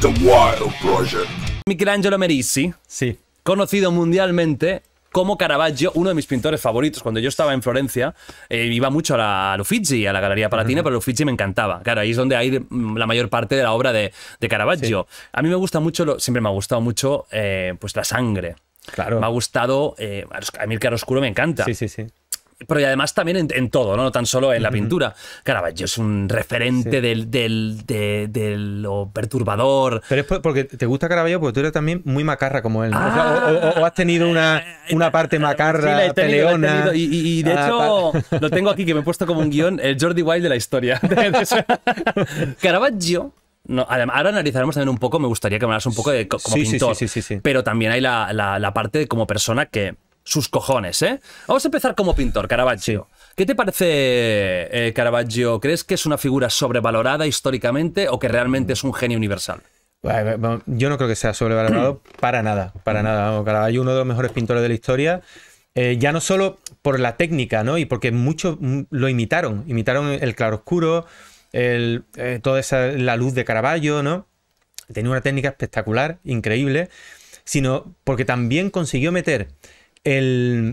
The Wild Project. Michelangelo Merisi, sí. conocido mundialmente como Caravaggio, uno de mis pintores favoritos. Cuando yo estaba en Florencia, eh, iba mucho a, la, a Uffizi, a la Galería Palatina, pero pero Uffizi me encantaba. Claro, ahí es donde hay mm, la mayor parte de la obra de, Caravaggio. A mí me gusta mucho, siempre me ha gustado mucho, eh, pues la sangre. Claro. Me ha gustado, eh, a mí el oscuro me encanta. Sí, sí, sí pero además también en, todo, no tan solo en la pintura. Caravaggio es un referente del, del de, lo perturbador. Pero es porque te gusta Caravaggio porque tú eres también muy macarra como él. o, has tenido una, ah, eh, una parte eh, macarra, sí, peleona. Y, de ah, hecho, lo tengo aquí que me he puesto como un guión, el Jordi Wild de la historia. Caravaggio no, ahora analizaremos también un poco, me gustaría que hablaras un poco de como pintor, sí, sí, pero también hay la, la, la, parte como persona que sus cojones, ¿eh? Vamos a empezar como pintor, Caravaggio. ¿Qué te parece eh, Caravaggio? ¿Crees que es una figura sobrevalorada históricamente o que realmente es un genio universal? Yo no creo que sea sobrevalorado para nada, para nada. Caravaggio, uno de los mejores pintores de la historia, eh, ya no solo por la técnica, ¿no? Y porque muchos mm, lo imitaron, imitaron el claroscuro, eh, toda esa, la luz de Caravaggio, ¿no? Tenía una técnica espectacular, increíble, sino porque también consiguió meter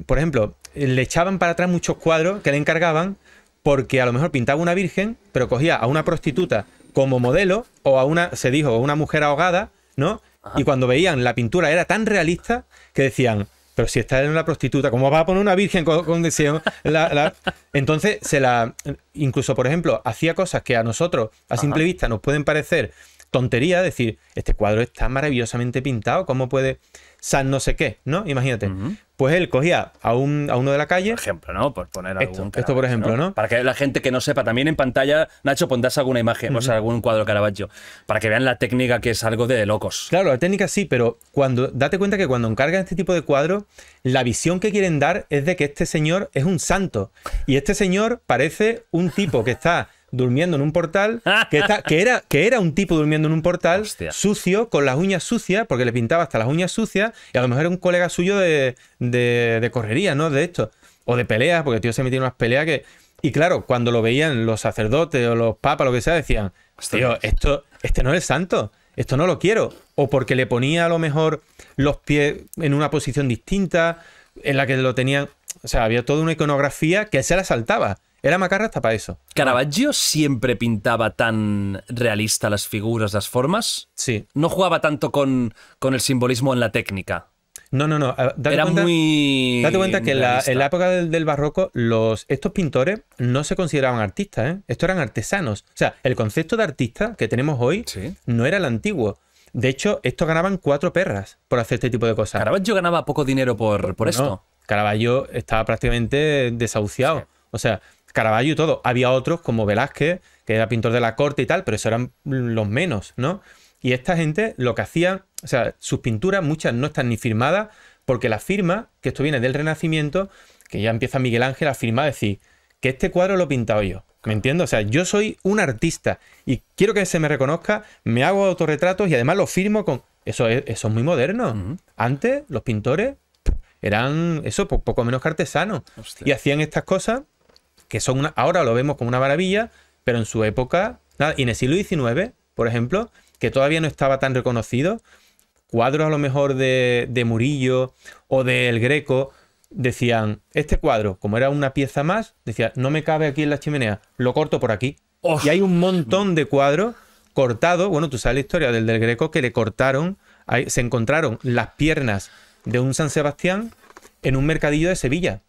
por ejemplo, le echaban para atrás muchos cuadros que le encargaban porque a lo mejor pintaba una virgen, pero cogía a una prostituta como modelo o a una, se dijo, una mujer ahogada, ¿no? Y cuando veían la pintura era tan realista que decían, pero si está en una prostituta, ¿cómo va a poner una virgen con, con Entonces, se la. Incluso, por ejemplo, hacía cosas que a nosotros, a simple vista, nos pueden parecer tontería decir, este cuadro está maravillosamente pintado, ¿cómo puede San no sé qué? ¿No? Imagínate. Pues él cogía a, uno de la calle. Por ejemplo, ¿no? Por poner Esto, esto por ejemplo, ¿no? Para que la gente que no sepa, también en pantalla, Nacho, pondrás alguna imagen, o sea, algún cuadro Caravaggio, para que vean la técnica que es algo de locos. Claro, la técnica sí, pero cuando date cuenta que cuando encargan este tipo de cuadro, la visión que quieren dar es de que este señor es un santo. Y este señor parece un tipo que está durmiendo en un portal, que, que, era, que era un tipo durmiendo en un portal, sucio, con las uñas sucias, porque le pintaba hasta las uñas sucias, y a lo mejor era un colega suyo de, de, correría, ¿no? De esto, o de peleas, porque el tío se metía en unas peleas que... Y claro, cuando lo veían los sacerdotes o los papas, lo que sea, decían, tío, esto, este no es el santo, esto no lo quiero. O porque le ponía a lo mejor los pies en una posición distinta, en la que lo tenían... O sea, había toda una iconografía que se la saltaba. Era macarra hasta para eso. ¿Caravaggio siempre pintaba tan realista las figuras, las formas? Sí. No jugaba tanto con, con el simbolismo en la técnica. No, no, no. Era cuenta, muy. Date cuenta que en la época del, barroco, estos pintores no se consideraban artistas, ¿eh? Estos eran artesanos. O sea, el concepto de artista que tenemos hoy no era el antiguo. De hecho, estos ganaban cuatro perras por hacer este tipo de cosas. Caravaggio ganaba poco dinero por, por no, esto. Caravaggio estaba prácticamente desahuciado. O sea, Caravaggio y todo. Había otros como Velázquez, que era pintor de la corte y tal, pero eso eran los menos, ¿no? Y esta gente lo que hacía, o sea, sus pinturas muchas no están ni firmadas, porque la firma, que esto viene del Renacimiento, que ya empieza Miguel Ángel a firmar, a decir, que este cuadro lo he pintado yo. ¿Me entiendo? O sea, yo soy un artista y quiero que se me reconozca, me hago autorretratos y además lo firmo con... Eso es, eso muy moderno. Antes los pintores eran eso, poco menos que artesanos. Y hacían estas cosas que son una, ahora lo vemos como una maravilla, pero en su época, y en el siglo XIX, por ejemplo, que todavía no estaba tan reconocido, cuadros a lo mejor de, de Murillo o del Greco, decían, este cuadro, como era una pieza más, decía, no me cabe aquí en la chimenea, lo corto por aquí. Oh. Y hay un montón de cuadros cortados, bueno, tú sabes la historia del del Greco, que le cortaron, ahí, se encontraron las piernas de un San Sebastián en un mercadillo de Sevilla.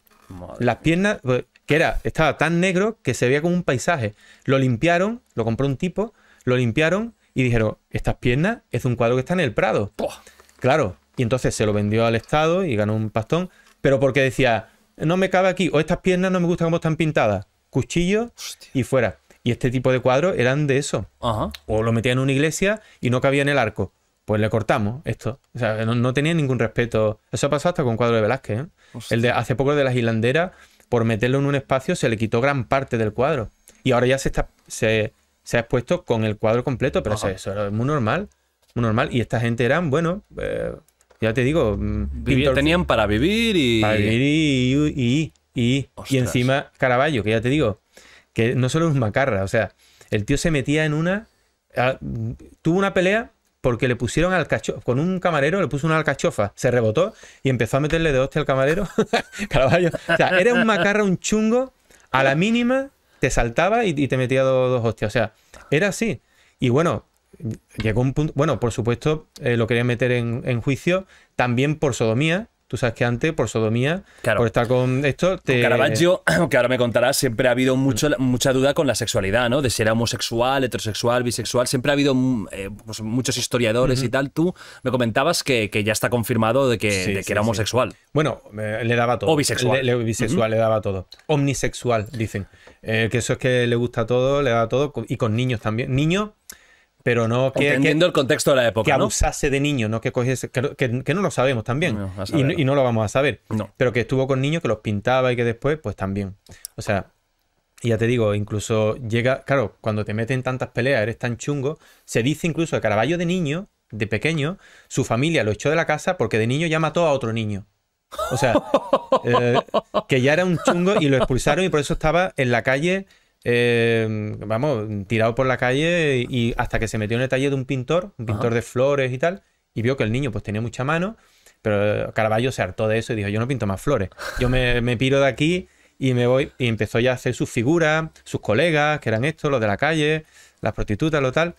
las piernas, pues, que era, estaba tan negro que se veía como un paisaje. Lo limpiaron, lo compró un tipo, lo limpiaron y dijeron, estas piernas es un cuadro que está en el Prado. Claro, y entonces se lo vendió al Estado y ganó un pastón, pero porque decía, no me cabe aquí, o estas piernas no me gustan como están pintadas, cuchillo y fuera. Y este tipo de cuadros eran de eso. Ajá. O lo metían en una iglesia y no cabía en el arco. Pues le cortamos esto. O sea, no, tenía ningún respeto. Eso ha pasado hasta con cuadro de Velázquez. ¿eh? El de hace poco de las hilanderas por meterlo en un espacio se le quitó gran parte del cuadro. Y ahora ya se está se, ha expuesto con el cuadro completo, pero eso, es muy normal. Muy normal. Y esta gente eran, bueno, eh, ya te digo. Mm, tenían para vivir y. y. Y, encima Caraballo que ya te digo, que no solo es un macarra, o sea, el tío se metía en una. tuvo una pelea porque le pusieron al cachofa Con un camarero le puso una alcachofa, se rebotó y empezó a meterle de hostia al camarero. O sea, era un macarra, un chungo, a la mínima te saltaba y, te metía dos, hostias. O sea, era así. Y bueno, llegó un punto. Bueno, por supuesto, eh, lo querían meter en juicio también por sodomía Tú sabes que antes, por sodomía, por estar con esto. Te... Caravaggio, que ahora me contarás, siempre ha habido mucho, mucha duda con la sexualidad, ¿no? De si era homosexual, heterosexual, bisexual. Siempre ha habido mm, eh, pues, muchos historiadores y tal. Tú me comentabas que, ya está confirmado de que, era homosexual. Bueno, eh, le daba todo. O bisexual. Le, bisexual, le daba todo. Omnisexual, dicen. Eh, que eso es que le gusta todo, le da todo. Y con niños también. Niños pero no que, Entendiendo el contexto de la época que abusase de niño, no que cogiese que, no lo sabemos también y, no, lo vamos a saber pero que estuvo con niños que los pintaba y que después pues también o sea ya te digo incluso llega claro cuando te meten tantas peleas eres tan chungo se dice incluso que Caraballo de niño de pequeño su familia lo echó de la casa porque de niño ya mató a otro niño o sea eh, que ya era un chungo y lo expulsaron y por eso estaba en la calle eh, vamos, tirado por la calle y hasta que se metió en el taller de un pintor, un pintor de flores y tal, y vio que el niño pues tenía mucha mano, pero Caravaggio se hartó de eso y dijo, yo no pinto más flores, yo me, piro de aquí y me voy, y empezó ya a hacer sus figuras, sus colegas, que eran estos, los de la calle, las prostitutas, lo tal.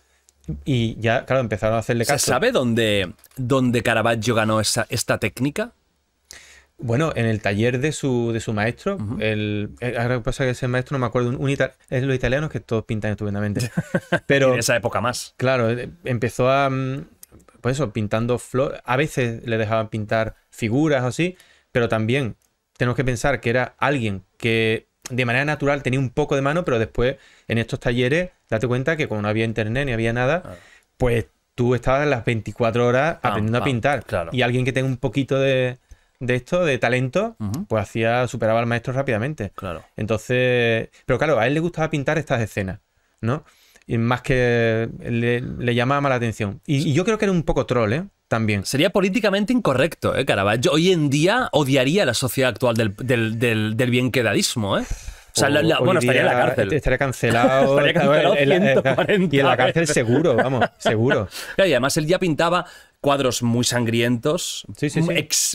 Y ya, claro, empezaron a hacerle caso. ¿Se sabe dónde, dónde Caravaggio ganó esa, esta técnica? Bueno, en el taller de su, de su maestro, el, eh, ahora pasa que ese maestro, no me acuerdo, un, es los italianos que todos pintan estupendamente. Pero, en esa época más. Claro, eh, empezó a, mm, pues eso, pintando flores. A veces le dejaban pintar figuras o así, pero también tenemos que pensar que era alguien que de manera natural tenía un poco de mano, pero después en estos talleres, date cuenta que como no había internet ni había nada, ah. pues tú estabas las 24 horas aprendiendo a pintar. Claro. Y alguien que tenga un poquito de, de esto, de talento, pues hacía, superaba al maestro rápidamente. Claro. Entonces, pero claro, a él le gustaba pintar estas escenas, ¿no? Y más que le, llamaba la atención. Y, yo creo que era un poco troll, ¿eh? También. Sería políticamente incorrecto, ¿eh, Caravaggio? Hoy en día odiaría la sociedad actual del, del, del, bienquedadismo, ¿eh? O sea, bueno, estaría en la cárcel. Estaría cancelado. y en la cárcel seguro, vamos, seguro. y además él ya pintaba cuadros muy sangrientos.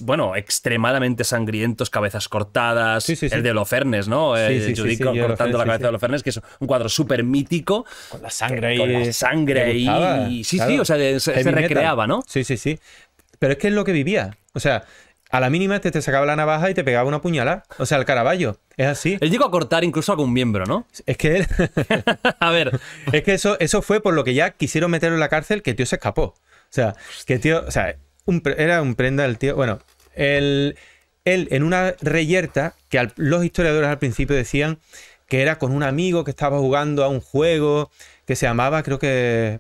bueno, extremadamente sangrientos, cabezas cortadas. El de Holofernes, ¿no? Eh, el cortando la cabeza de Holofernes, que es un cuadro súper mítico. Con la sangre ahí. sangre ahí. sí, sí, o sea, se, recreaba, ¿no? Sí, sí, sí. Pero es que es lo que vivía. O sea, a la mínima te, te sacaba la navaja y te pegaba una puñalada. O sea, el caraballo. Es así. Él llegó a cortar incluso algún miembro, ¿no? Es que a ver. Es que eso, eso fue por lo que ya quisieron meterlo en la cárcel, que el tío se escapó. O sea, que tío, o sea, era un prenda del tío. Bueno, el, él en una reyerta que los historiadores al principio decían que era con un amigo que estaba jugando a un juego que se llamaba, creo que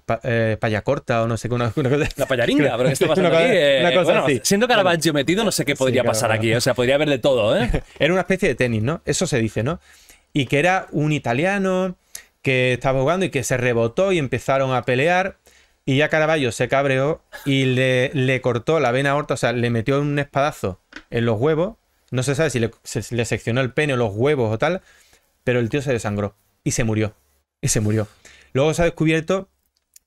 Payacorta eh, o no sé qué. Una, la payaringa, pero que está aquí. cosa Siendo Caravaggio metido, no sé qué podría pasar aquí. O sea, podría haber de todo, ¿eh? Era una especie de tenis, ¿no? Eso se dice, ¿no? Y que era un italiano que estaba jugando y que se rebotó y empezaron a pelear. Y ya Caraballo se cabreó y le, le cortó la vena aorta, o sea, le metió un espadazo en los huevos. No se sabe si le, le seccionó el pene o los huevos o tal, pero el tío se desangró y se murió. Y se murió. Luego se ha descubierto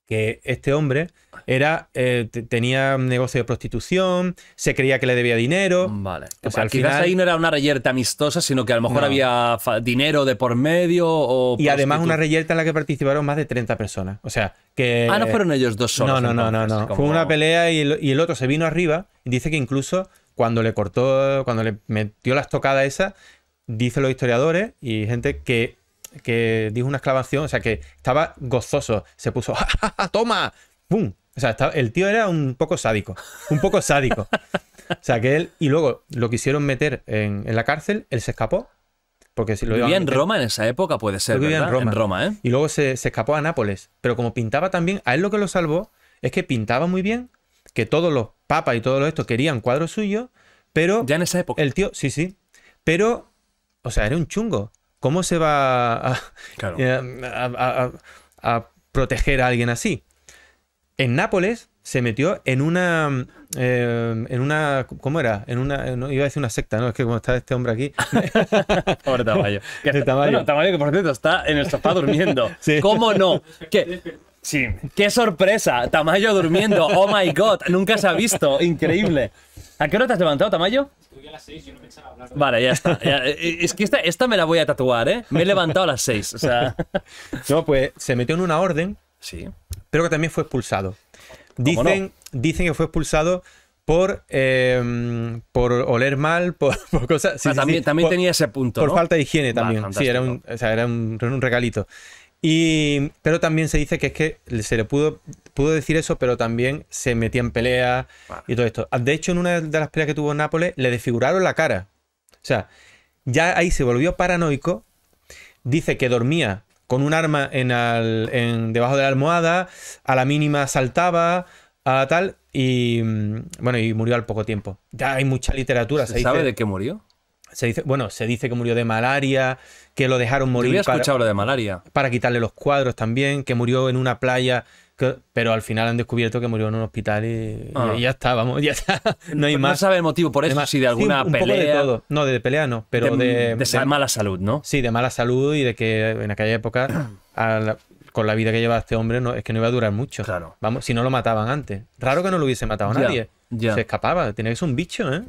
que este hombre era eh, tenía un negocio de prostitución, se creía que le debía dinero. Vale. O sea, quizás ahí no era una reyerta amistosa, sino que a lo mejor había dinero de por medio Y además una reyerta en la que participaron más de 30 personas. O sea, que Ah, no fueron ellos dos solos. No, no, no, no, Fue una pelea y el, otro se vino arriba dice que incluso cuando le cortó, cuando le metió las tocadas esa, dicen los historiadores y gente que que dijo una exclamación, o sea, que estaba gozoso, se puso, ¡Ja, toma, ¡pum! O sea, el tío era un poco sádico, un poco sádico. o sea, que él, y luego lo quisieron meter en, la cárcel, él se escapó. Porque si lo vivía en Roma en esa época, puede ser. Vivía en Roma. Roma ¿eh? Y luego se, escapó a Nápoles. Pero como pintaba también, a él lo que lo salvó es que pintaba muy bien, que todos los papas y todos estos querían cuadros suyos, pero. Ya en esa época. El tío, sí, sí. Pero, o sea, era un chungo. ¿cómo se va eh, a, proteger a alguien así? En Nápoles se metió en una. Eh, en una. ¿Cómo era? En una. Eh, iba a decir una secta, ¿no? Es que como está este hombre aquí. Pobre Tamayo. Tamayo. que por cierto está en el sofá durmiendo. ¿Cómo no? sí. ¡Qué sorpresa! Tamayo durmiendo. ¡Oh my god! Nunca se ha visto. Increíble. ¿A qué hora te has levantado, Tamayo? Estuve a las 6 y no pensaba hablar. Vale, ya está. Eh, eh, es que esta, esta, me la voy a tatuar, ¿eh? Me he levantado a las 6. O sea... No, pues se metió en una orden. Sí. Pero que también fue expulsado. Dicen, dicen que fue expulsado por, em, por oler mal, por, cosas. Sí, ah, también, también tenía ese punto. Por falta de higiene también. sí, era un, o sea, era un, un regalito pero también se dice que es que se le pudo, pudo decir eso, pero también se metía en peleas y todo esto. De hecho, en una de las peleas que tuvo en Nápoles, le desfiguraron la cara. O sea, ya ahí se volvió paranoico. Dice que dormía con un arma en, debajo de la almohada, a la mínima saltaba, a tal, y mm, bueno, y murió al poco tiempo. Ya hay mucha literatura. ¿Se, sabe de qué murió? se dice, bueno, se dice que murió de malaria, que lo dejaron morir. para, de malaria. Para quitarle los cuadros también, que murió en una playa, pero al final han descubierto que murió en un hospital y, ah. ya está, vamos, ya está. No hay pues más. No sabe el motivo por eso, si de alguna pelea. No, de pelea no, pero de, mala salud, ¿no? Sí, de mala salud y de que en aquella época con la vida que llevaba este hombre, no, es que no iba a durar mucho. Claro. Vamos, si no lo mataban antes. Raro que no lo hubiese matado nadie. Ya, Se escapaba, tenía que ser un bicho, ¿eh?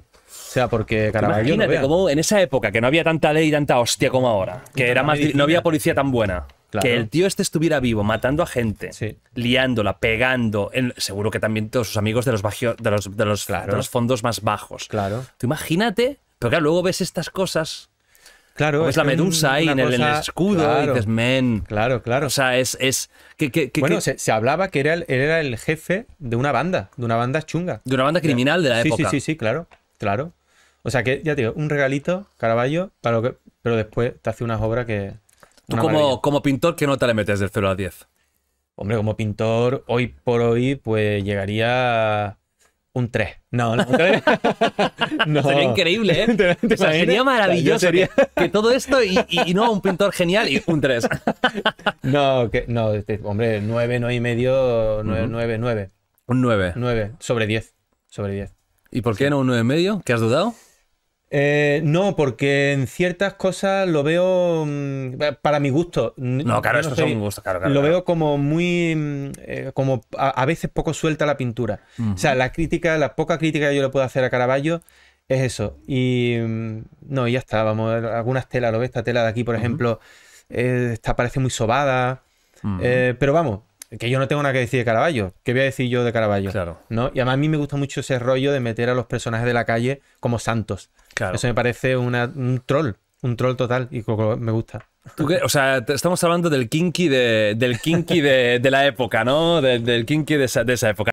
porque pues Imagínate como en esa época que no había tanta ley y tanta hostia como ahora, que era más, no había policía tan buena. Que el tío este estuviera vivo, matando a gente, liándola, pegando. seguro que también todos sus amigos de los, de los, fondos más bajos. Claro. Tú imagínate, pero claro, luego ves estas cosas Claro, es la medusa ahí en, el, escudo claro, y dices, men. Claro, claro. O sea, es. bueno, se, hablaba que era él era el jefe de una banda, de una banda chunga. De una banda criminal de la época. sí, sí, sí claro. Claro. O sea que, ya te digo, un regalito, Caravaggio, para lo que, pero después te hace unas obras que. Tú, como, como, pintor, ¿qué nota le metes del 0 a 10? Hombre, como pintor, hoy por hoy, pues llegaría un 3. No, no. no. Sería increíble, ¿eh? sería maravilloso Que, todo esto y, y, no un pintor genial y un 3. no, que, no, este, hombre, 9, 9 y medio, 9, 9, 9. Un 9. 9, sobre 10. Sobre 10. ¿Y por qué no un 9 y medio? ¿Qué has dudado? Eh, no, porque en ciertas cosas lo veo mm, para mi gusto. No, claro, eso es gusto. Lo veo como muy. Mm, eh, como a, veces poco suelta la pintura. O sea, la crítica, la poca crítica que yo le puedo hacer a Caravaggio es eso. Y. Mm, no, ya está, vamos. Algunas telas, lo ves, esta tela de aquí, por ejemplo, eh, esta parece muy sobada. pero vamos, que yo no tengo nada que decir de Caraballo ¿Qué voy a decir yo de Caraballo Claro. ¿No? Y además a mí me gusta mucho ese rollo de meter a los personajes de la calle como santos. Eso me parece una, un troll, un troll total y me gusta. ¿Tú qué? O sea, estamos hablando del kinky de, del kinky de, la época, ¿no? Del, del kinky de esa, de esa época.